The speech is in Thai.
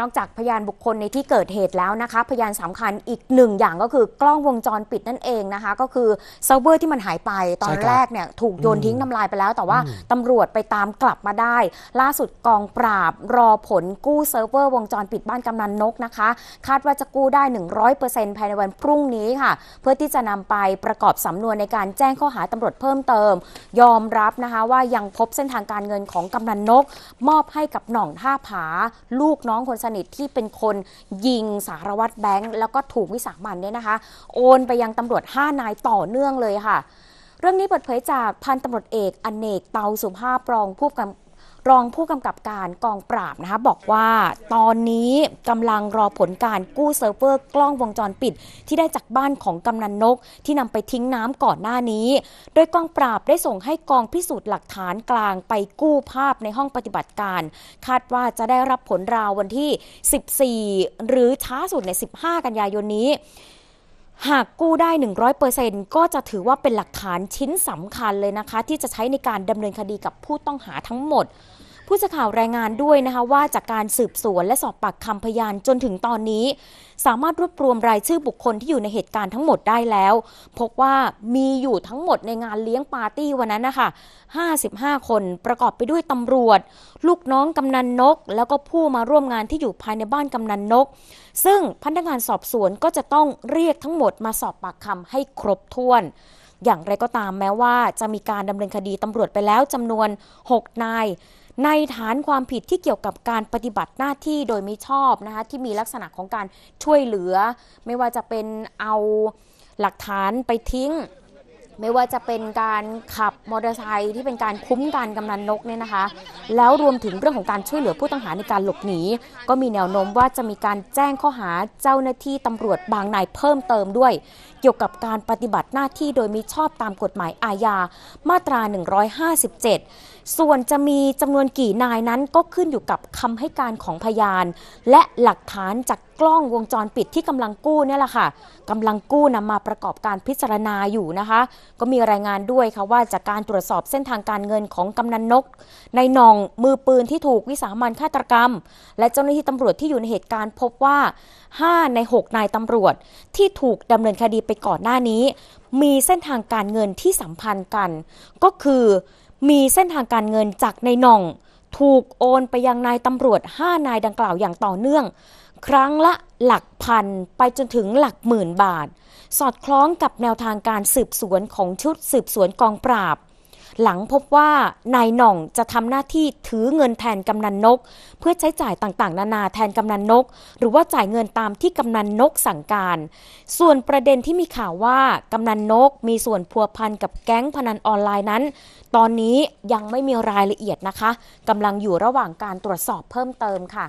นอกจากพยานบุคคลในที่เกิดเหตุแล้วนะคะ พยานสำคัญอีกหนึ่งอย่างก็คือกล้องวงจรปิดนั่นเองนะคะ ก็คือเซิร์ฟเวอร์ที่มันหายไปตอนแรกเนี่ยถูกโยนทิ้งทาลายไปแล้ว แต่ว่าตำรวจไปตามกลับมาได้ ล่าสุดกองปราบรอผลกู้เซิร์ฟเวอร์วงจรปิดบ้านกำนันนกนะคะ คาดว่าจะกู้ได้ 100%ภายในวันพรุ่งนี้ค่ะ เพื่อที่จะนำไปประกอบสำนวนในการแจ้งข้อหาตำรวจเพิ่มเติม ยอมรับนะคะ ว่ายังพบเส้นทางการเงินของกำนันนก มอบให้กับหน่องท่าผา ลูกน้องคนสนิทที่เป็นคนยิงสารวัตรแบงค์แล้วก็ถูกวิสามันเนี่ยนะคะ โอนไปยังตำรวจ 5 นายต่อเนื่องเลยค่ะ เรื่องนี้เปิดเผยจากพันตำรวจเอกอนเนกเตาสุภาพรองผู้กำรองผู้กำกับการกองปราบนะคะบอกว่าตอนนี้กำลังรอผลการกู้เซิร์ฟเวอร์กล้องวงจรปิดที่ได้จากบ้านของกำนันนกที่นำไปทิ้งน้ำก่อนหน้านี้ โดยกองปราบได้ส่งให้กองพิสูจน์หลักฐานกลางไปกู้ภาพในห้องปฏิบัติการ คาดว่าจะได้รับผลราววันที่ 14 หรือช้าสุดใน 15 กันยายนนี้หากกู้ได้ 100%ก็จะถือว่าเป็นหลักฐานชิ้นสำคัญเลยนะคะ ที่จะใช้ในการดำเนินคดีกับผู้ต้องหาทั้งหมดผู้สื่อข่าวรายงานด้วยนะคะว่าจากการสืบสวนและสอบปากคำพยานจนถึงตอนนี้ สามารถรวบรวมรายชื่อบุคคลที่อยู่ในเหตุการณ์ทั้งหมดได้แล้ว พบว่ามีอยู่ทั้งหมดในงานเลี้ยงปาร์ตี้วันนั้นนะคะ55 คนประกอบไปด้วยตำรวจ ลูกน้องกำนันนก แล้วก็ผู้มาร่วมงานที่อยู่ภายในบ้านกำนันนก ซึ่งพนักงานสอบสวนก็จะต้องเรียกทั้งหมดมาสอบปากคำให้ครบถ้วนอย่างไรก็ตามแม้ว่าจะมีการดำเนินคดีตำรวจไปแล้วจำนวน 6 นาย ในฐานความผิดที่เกี่ยวกับการปฏิบัติหน้าที่โดยมิชอบนะคะที่มีลักษณะของการช่วยเหลือ ไม่ว่าจะเป็นเอาหลักฐานไปทิ้งไม่ว่าจะเป็นการขับมอเตอร์ไซค์ที่เป็นการคุ้มกันกำนันนกเนี่ยนะคะ แล้วรวมถึงเรื่องของการช่วยเหลือผู้ต้องหาในการหลบหนี ก็มีแนวโน้มว่าจะมีการแจ้งข้อหาเจ้าหน้าที่ตำรวจบางนายเพิ่มเติมด้วย เกี่ยวกับการปฏิบัติหน้าที่โดยมีชอบตามกฎหมายอาญามาตรา 157ส่วนจะมีจำนวนกี่นายนั้นก็ขึ้นอยู่กับคำให้การของพยาน และหลักฐานจากกล้องวงจรปิดที่กำลังกู้เนี่ยแหละค่ะกำลังกู้นำมาประกอบการพิจารณาอยู่นะคะ ก็มีรายงานด้วยค่ะว่าจากการตรวจสอบเส้นทางการเงินของกำนันนกในนองมือปืนที่ถูกวิสามันฆาตกรรม และเจ้าหน้าที่ตำรวจที่อยู่ในเหตุการณ์พบว่า5ใน 6 นายตำรวจที่ถูกดำเนินคดีไปก่อนหน้านี้ มีเส้นทางการเงินที่สัมพันธ์กัน ก็คือมีเส้นทางการเงินจากในหน่อง ถูกโอนไปยังนายตำรวจ 5 นายดังกล่าวอย่างต่อเนื่อง ครั้งละหลักพันไปจนถึงหลักหมื่นบาท สอดคล้องกับแนวทางการสืบสวนของชุดสืบสวนกองปราบหลังพบว่านายหน่องจะทำหน้าที่ถือเงินแทนกำนันนก เพื่อใช้จ่ายต่างๆ นานาแทนกำนันนก หรือว่าจ่ายเงินตามที่กำนันนกสั่งการ ส่วนประเด็นที่มีข่าวว่ากำนันนก มีส่วนพัวพันกับแก๊งพนันออนไลน์นั้น ตอนนี้ยังไม่มีรายละเอียดนะคะกำลังอยู่ระหว่างการตรวจสอบเพิ่มเติมค่ะ